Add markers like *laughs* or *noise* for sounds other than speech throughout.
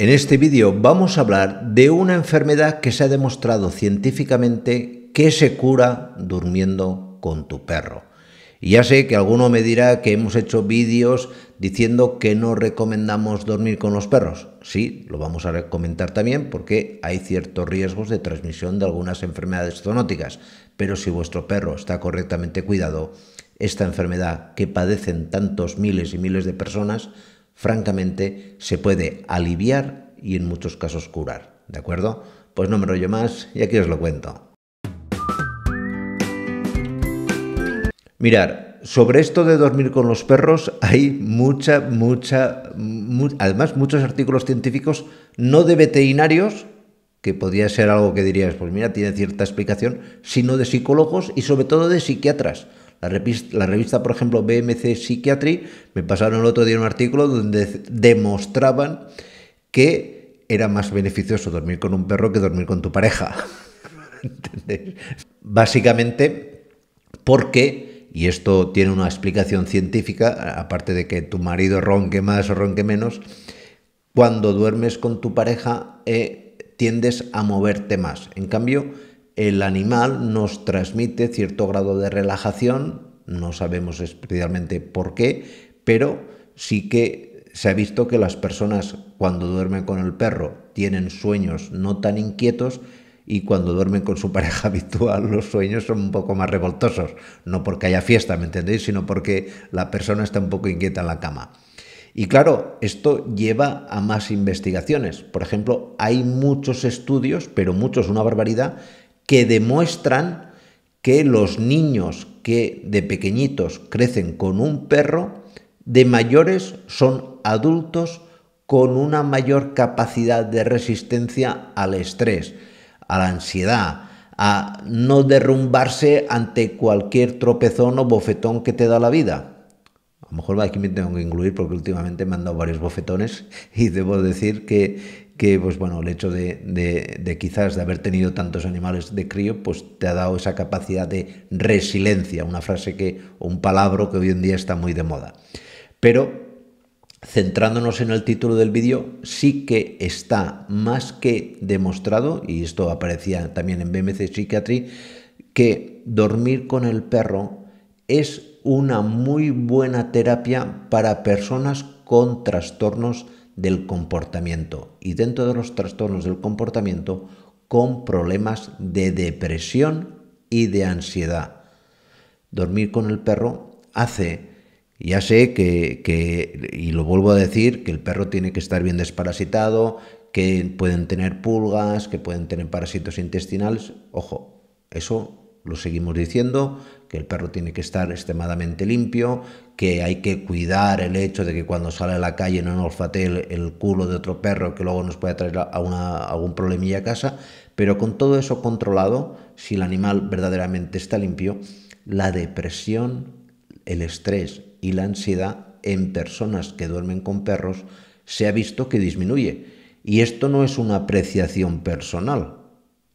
En este vídeo vamos a hablar de una enfermedad que se ha demostrado científicamente que se cura durmiendo con tu perro. Y ya sé que alguno me dirá que hemos hecho vídeos diciendo que no recomendamos dormir con los perros. Sí, lo vamos a comentar también porque hay ciertos riesgos de transmisión de algunas enfermedades zoonóticas. Pero si vuestro perro está correctamente cuidado, esta enfermedad que padecen tantos miles y miles de personas francamente se puede aliviar y en muchos casos curar. ¿De acuerdo? Pues no me rollo más y aquí os lo cuento. Mirar, sobre esto de dormir con los perros hay mucha, mucha, además muchos artículos científicos no de veterinarios, que podría ser algo que dirías, pues mira, tiene cierta explicación, sino de psicólogos y sobre todo de psiquiatras. La revista, por ejemplo, BMC Psychiatry, me pasaron el otro día un artículo donde demostraban que era más beneficioso dormir con un perro que dormir con tu pareja. *laughs* ¿Entendéis? Básicamente porque, y esto tiene una explicación científica, aparte de que tu marido ronque más o ronque menos, cuando duermes con tu pareja eh, tiendes a moverte más. En cambio, el animal nos transmite cierto grado de relajación, no sabemos especialmente por qué, pero sí que se ha visto que las personas cuando duermen con el perro tienen sueños no tan inquietos y cuando duermen con su *laughs* pareja habitual los sueños son un poco más revoltosos, no porque haya fiesta, ¿me entendéis? Sino porque la persona está un poco inquieta en la cama. Y claro, esto lleva a más investigaciones. Por ejemplo, hay muchos estudios, pero muchos, una barbaridad, que demuestran que los niños que de pequeñitos crecen con un perro, de mayores son adultos con una mayor capacidad de resistencia al estrés, a la ansiedad, a no derrumbarse ante cualquier tropezón o bofetón que te da la vida. A lo mejor aquí me tengo que incluir porque últimamente me han dado varios bofetones y debo decir que, pues bueno, el hecho de, quizás de haber tenido tantos animales de crío, pues te ha dado esa capacidad de resiliencia, una frase que, o un palabra que hoy en día está muy de moda. Pero centrándonos en el título del vídeo, sí que está más que demostrado, y esto aparecía también en BMC Psychiatry, que dormir con el perro es una muy buena terapia para personas con trastornos del comportamiento y dentro de los trastornos del comportamiento con problemas de depresión y de ansiedad. Dormir con el perro hace, ya sé que, y lo vuelvo a decir, que el perro tiene que estar bien desparasitado, que pueden tener pulgas, que pueden tener parásitos intestinales, ojo, eso lo seguimos diciendo, que el perro tiene que estar extremadamente limpio, que hay que cuidar el hecho de que cuando sale a la calle no olfatee el, el culo de otro perro que luego nos puede traer a, una, algún problemilla a casa, pero con todo eso controlado, si el animal verdaderamente está limpio, la depresión, el estrés y la ansiedad en personas que duermen con perros se ha visto que disminuye. Y esto no es una apreciación personal,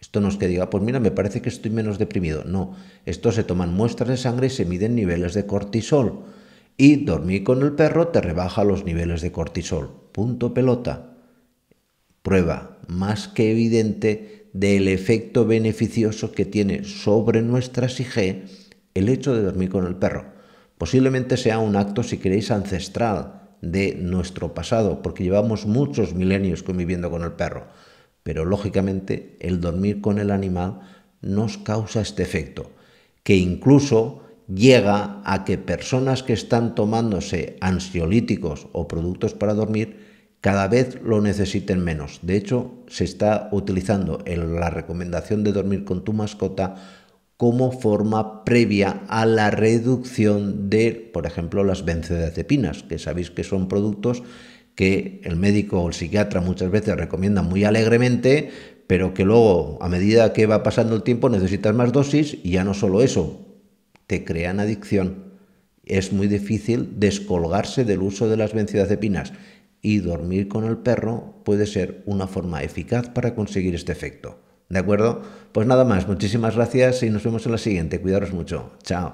esto no es que diga, pues mira, me parece que estoy menos deprimido. No, esto se toman muestras de sangre y se miden niveles de cortisol. Y dormir con el perro te rebaja los niveles de cortisol. Punto pelota. Prueba más que evidente del efecto beneficioso que tiene sobre nuestra siG el hecho de dormir con el perro. Posiblemente sea un acto, si queréis, ancestral de nuestro pasado, porque llevamos muchos milenios conviviendo con el perro pero lógicamente el dormir con el animal nos causa este efecto, que incluso llega a que personas que están tomándose ansiolíticos o productos para dormir cada vez lo necesiten menos. De hecho, se está utilizando en la recomendación de dormir con tu mascota como forma previa a la reducción de, por ejemplo, las benzodiazepinas, que sabéis que son productos que el médico o el psiquiatra muchas veces recomienda muy alegremente, pero que luego, a medida que va pasando el tiempo, necesitas más dosis y ya no solo eso, te crean adicción. Es muy difícil descolgarse del uso de las benzodiazepinas y dormir con el perro puede ser una forma eficaz para conseguir este efecto. ¿De acuerdo? Pues nada más, muchísimas gracias y nos vemos en la siguiente. Cuidaros mucho. Chao.